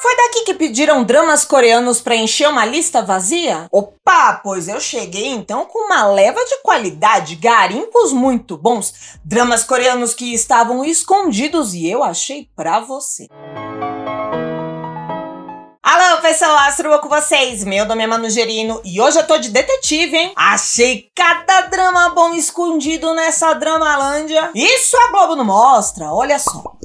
Foi daqui que pediram dramas coreanos para encher uma lista vazia? Opa, pois eu cheguei então com uma leva de qualidade, garimpos muito bons, dramas coreanos que estavam escondidos e eu achei pra você. Alô, pessoal, Astro com vocês. Meu nome é Manu Gerino e hoje eu tô de detetive, hein? Achei cada drama bom escondido nessa Dramalândia. Isso a Globo não mostra, olha só.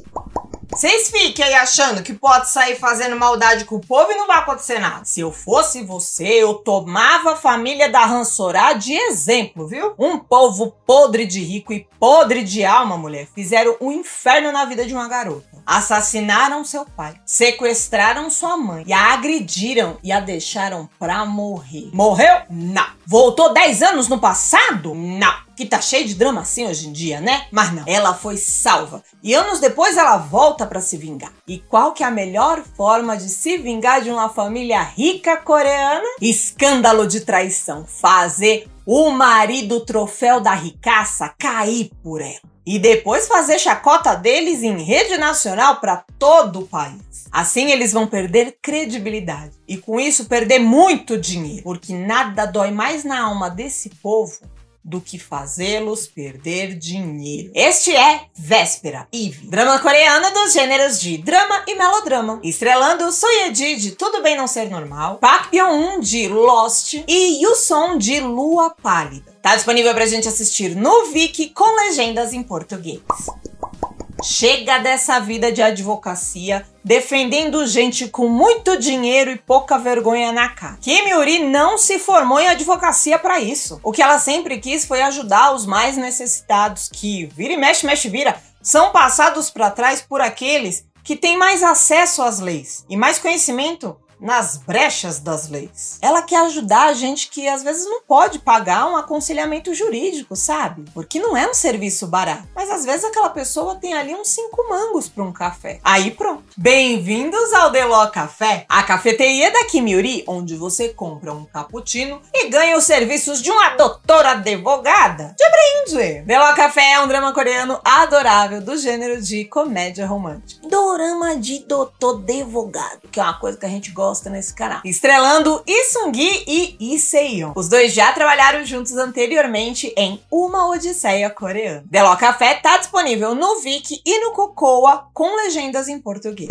Vocês fiquem aí achando que pode sair fazendo maldade com o povo e não vai acontecer nada. Se eu fosse você, eu tomava a família da Ransorá de exemplo, viu? Um povo podre de rico e podre de alma, mulher, fizeram um inferno na vida de uma garota. Assassinaram seu pai, sequestraram sua mãe e a agrediram e a deixaram pra morrer. Morreu? Não. Voltou 10 anos no passado? Não que tá cheio de drama assim hoje em dia, né? Mas não, ela foi salva. E anos depois ela volta para se vingar. E qual que é a melhor forma de se vingar de uma família rica coreana? Escândalo de traição. Fazer o marido troféu da ricaça cair por ela e depois fazer chacota deles em rede nacional para todo o país. Assim eles vão perder credibilidade e com isso perder muito dinheiro, porque nada dói mais na alma desse povo do que fazê-los perder dinheiro. Este é Véspera, Eve, drama coreana dos gêneros de drama e melodrama, estrelando Soyeji de Tudo Bem Não Ser Normal, Park Byung-un de Lost e Yuson de Lua Pálida. Tá disponível pra gente assistir no Viki com legendas em português. Chega dessa vida de advocacia defendendo gente com muito dinheiro e pouca vergonha na cara. Kim Yuri não se formou em advocacia para isso. O que ela sempre quis foi ajudar os mais necessitados que vira e mexe, mexe, vira, são passados para trás por aqueles que têm mais acesso às leis e mais conhecimento nas brechas das leis. Ela quer ajudar a gente que às vezes não pode pagar um aconselhamento jurídico, sabe? Porque não é um serviço barato. Mas às vezes aquela pessoa tem ali uns cinco mangos para um café. Aí pronto. Bem-vindos ao Deló Café, a cafeteria da Kimiuri, onde você compra um cappuccino e ganha os serviços de uma doutora advogada de brinde. Deló Café é um drama coreano adorável do gênero de comédia romântica. Dorama de doutor advogado, que é uma coisa que a gente gosta gosta nesse canal. Estrelando Isungui e Iseion. Os dois já trabalharam juntos anteriormente em Uma Odisseia Coreana. Deló Café tá disponível no Viki e no Cocoa com legendas em português.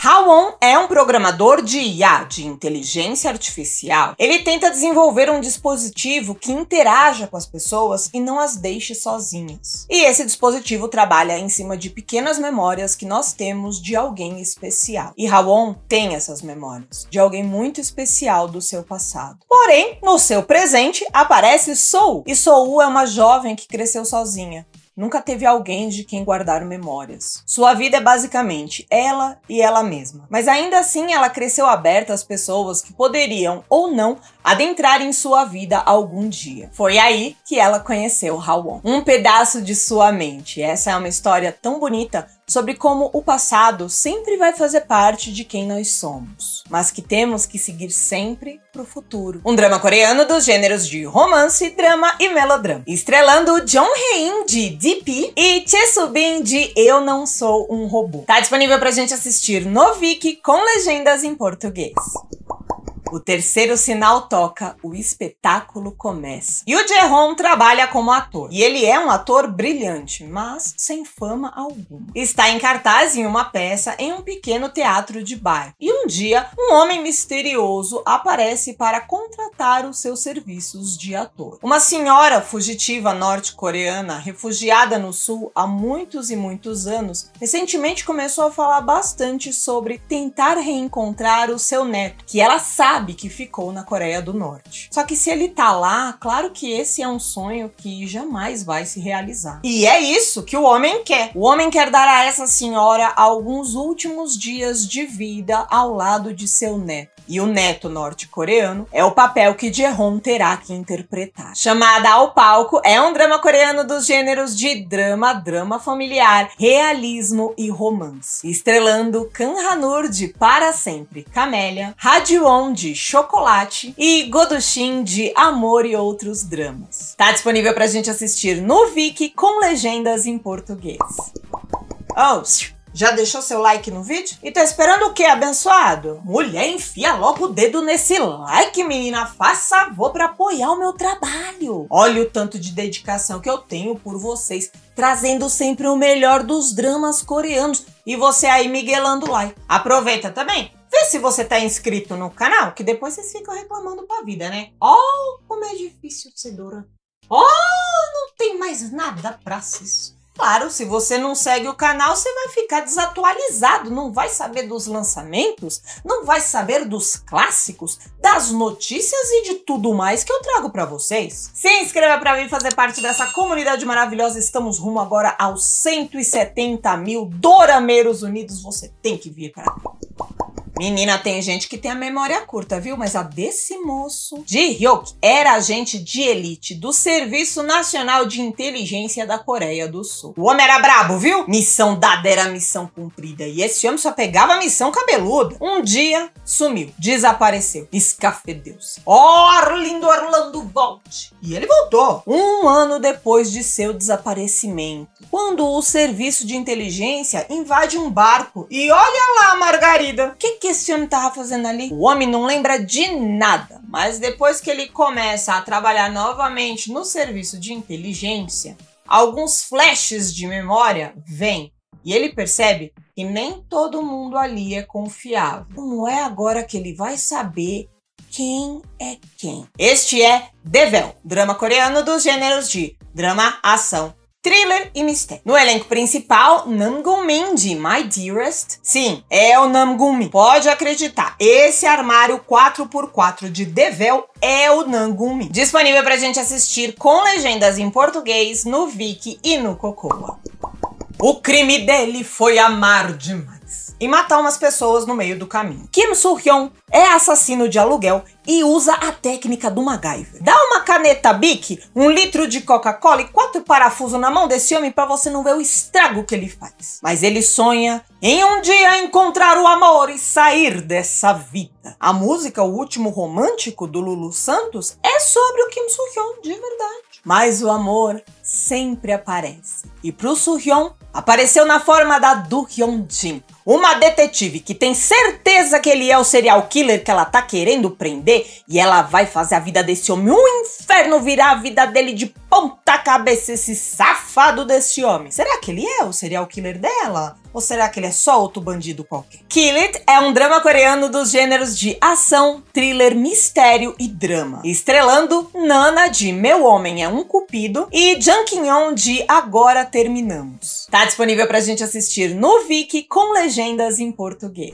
Rawon é um programador de IA, de inteligência artificial. Ele tenta desenvolver um dispositivo que interaja com as pessoas e não as deixe sozinhas. E esse dispositivo trabalha em cima de pequenas memórias que nós temos de alguém especial. E Rawon tem essas memórias de alguém muito especial do seu passado. Porém, no seu presente aparece Soul, e Soul é uma jovem que cresceu sozinha. Nunca teve alguém de quem guardar memórias. Sua vida é basicamente ela e ela mesma. Mas ainda assim, ela cresceu aberta às pessoas que poderiam ou não adentrar em sua vida algum dia. Foi aí que ela conheceu Hawon. Um pedaço de sua mente. Essa é uma história tão bonita sobre como o passado sempre vai fazer parte de quem nós somos, mas que temos que seguir sempre para o futuro. Um drama coreano dos gêneros de romance, drama e melodrama, estrelando John Hein de DP e Chesubin de Eu Não Sou um Robô. Tá disponível para gente assistir no Viki com legendas em português. O terceiro sinal toca, o espetáculo começa. E o Jerron trabalha como ator. E ele é um ator brilhante, mas sem fama alguma. Está em cartaz em uma peça em um pequeno teatro de bairro. E um dia, um homem misterioso aparece para contratar os seus serviços de ator. Uma senhora fugitiva norte-coreana, refugiada no sul há muitos e muitos anos, recentemente começou a falar bastante sobre tentar reencontrar o seu neto, que ela sabe sabe que ficou na Coreia do Norte. Só que se ele tá lá, claro que esse é um sonho que jamais vai se realizar. E é isso que o homem quer. O homem quer dar a essa senhora alguns últimos dias de vida ao lado de seu neto e o neto norte-coreano, é o papel que Jehon terá que interpretar. Chamada ao palco, é um drama coreano dos gêneros de drama, drama familiar, realismo e romance. Estrelando Kang Hanur de Para Sempre, Camélia, Hadiwon de de Chocolate e Godoshin de Amor e Outros Dramas. Tá disponível pra gente assistir no Viki com legendas em português. Oh, já deixou seu like no vídeo? E tá esperando o que, abençoado? Mulher, enfia logo o dedo nesse like, menina. Faça favor para apoiar o meu trabalho. Olha o tanto de dedicação que eu tenho por vocês, trazendo sempre o melhor dos dramas coreanos. E você aí miguelando o like. Aproveita também se você tá inscrito no canal, que depois vocês ficam reclamando pra vida, né? Oh, como é difícil ser dura. Oh, não tem mais nada pra assistir. Claro, se você não segue o canal, você vai ficar desatualizado, não vai saber dos lançamentos, não vai saber dos clássicos, das notícias e de tudo mais que eu trago para vocês. Se inscreva para mim fazer parte dessa comunidade maravilhosa. Estamos rumo agora aos 170 mil Dorameiros Unidos. Você tem que vir para cá. Menina, tem gente que tem a memória curta, viu? Mas a desse moço de Hyuk era agente de elite do Serviço Nacional de Inteligência da Coreia do Sul. O homem era brabo, viu? Missão dada era missão cumprida. E esse homem só pegava missão cabeluda. Um dia sumiu, desapareceu, escafedeu-se. Orlindo Orlando volte. E ele voltou. Um ano depois de seu desaparecimento, quando o Serviço de Inteligência invade um barco. E olha lá, Margarida, que que que esse homem estava fazendo ali? O homem não lembra de nada, mas depois que ele começa a trabalhar novamente no serviço de inteligência, alguns flashes de memória vêm e ele percebe que nem todo mundo ali é confiável. Como é agora que ele vai saber quem é quem? Este é Devel, drama coreano dos gêneros de drama, ação thriller e mistério. No elenco principal, Namgoon Min de My Dearest. Sim, é o Namgoon Min. Pode acreditar, esse armário 4x4 de Devel é o Namgoon Min. Disponível pra gente assistir com legendas em português no Viki e no Cocoa. O crime dele foi amar demais e matar umas pessoas no meio do caminho. Kim Soo-hyun é assassino de aluguel e usa a técnica do MacGyver. Dá uma caneta Bic, um litro de Coca-Cola e quatro parafusos na mão desse homem para você não ver o estrago que ele faz. Mas ele sonha em um dia encontrar o amor e sair dessa vida. A música O Último Romântico do Lulu Santos é sobre o Kim Soo-hyun de verdade. Mas o amor sempre aparece. E pro Soo-hyun apareceu na forma da Do Hyun-jin, uma detetive que tem certeza que ele é o serial killer que ela tá querendo prender e ela vai fazer a vida desse homem um inferno virar a vida dele de ponta cabeça esse safado desse homem. Será que ele é o serial killer dela? Ou será que ele é só outro bandido qualquer? Kill It é um drama coreano dos gêneros de ação, thriller, mistério e drama. Estrelando Nana de Meu Homem é um Cupido e Jang Kinyon de Agora Terminamos. Tá disponível pra gente assistir no Viki com legendas em português.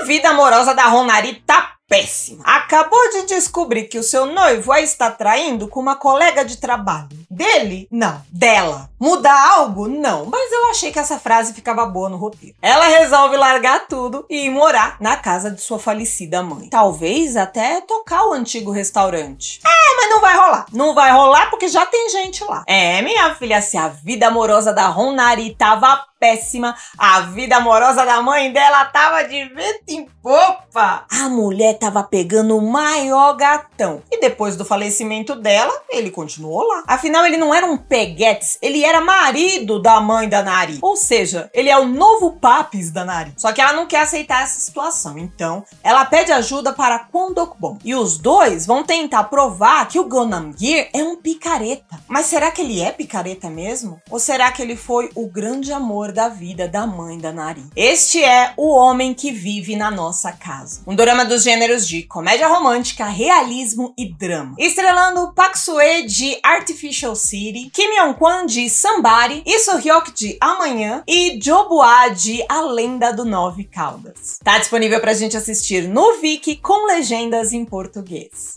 A vida amorosa da Ronari tá péssima. Acabou de descobrir que o seu noivo a está traindo com uma colega de trabalho. Dele? Não. Dela. Mudar algo? Não. Mas eu achei que essa frase ficava boa no roteiro. Ela resolve largar tudo e ir morar na casa de sua falecida mãe. Talvez até tocar o antigo restaurante. É, mas não vai rolar. Não vai rolar porque já tem gente lá. É, minha filha, se a vida amorosa da Ronari tava péssima, a vida amorosa da mãe dela tava de vento em popa. A mulher tava pegando o maior gatão. E depois do falecimento dela, ele continuou lá. Afinal, ele não era um peguetes, ele era marido da mãe da Nari. Ou seja, ele é o novo papis da Nari. Só que ela não quer aceitar essa situação. Então, ela pede ajuda para Kwondokbon. E os dois vão tentar provar que o Gonamgir é um picareta. Mas será que ele é picareta mesmo? Ou será que ele foi o grande amor amor da vida da mãe da Nari. Este é O Homem que Vive na Nossa Casa, um drama dos gêneros de comédia romântica, realismo e drama, estrelando Park Sue de Artificial City, Kim Yong kwan de Somebody, Isso Hyok de Amanhã e Jo Boa de A Lenda do Nove Caldas. Tá disponível pra gente assistir no Viki com legendas em português.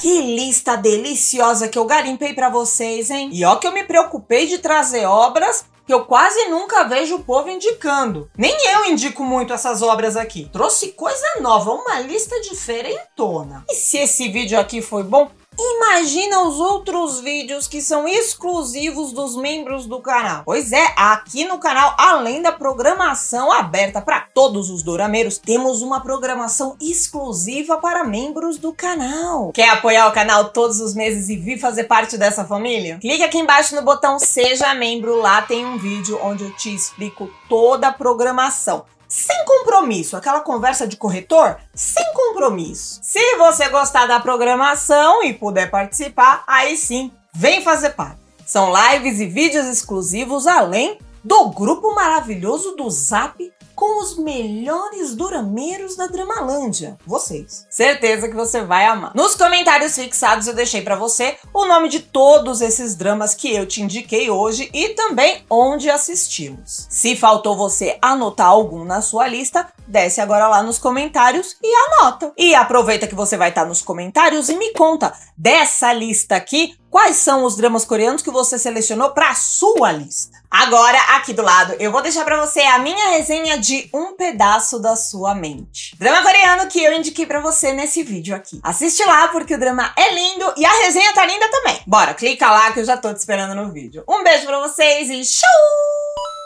Que lista deliciosa que eu garimpei para vocês, hein? E ó que eu me preocupei de trazer obras que eu quase nunca vejo o povo indicando. Nem eu indico muito essas obras aqui. Trouxe coisa nova, uma lista diferentona. E se esse vídeo aqui foi bom, Imagina os outros vídeos que são exclusivos dos membros do canal. Pois é, aqui no canal, além da programação aberta para todos os dorameiros, temos uma programação exclusiva para membros do canal. Quer apoiar o canal todos os meses e vir fazer parte dessa família? Clique aqui embaixo no botão Seja Membro, lá tem um vídeo onde eu te explico toda a programação sem compromisso, aquela conversa de corretor sem compromisso. Se você gostar da programação e puder participar, aí sim, vem fazer parte. São lives e vídeos exclusivos além do grupo maravilhoso do Zap com os melhores durameiros da Dramalândia, vocês. Certeza que você vai amar. Nos comentários fixados eu deixei para você o nome de todos esses dramas que eu te indiquei hoje e também onde assistimos. Se faltou você anotar algum na sua lista, Desce agora lá nos comentários e anota. E aproveita que você vai estar tá nos comentários e me conta dessa lista aqui quais são os dramas coreanos que você selecionou para sua lista. Agora, aqui do lado, eu vou deixar para você a minha resenha de Um Pedaço da Sua Mente. Drama coreano que eu indiquei para você nesse vídeo aqui. Assiste lá porque o drama é lindo e a resenha tá linda também. Bora, clica lá que eu já tô te esperando no vídeo. Um beijo para vocês e tchau!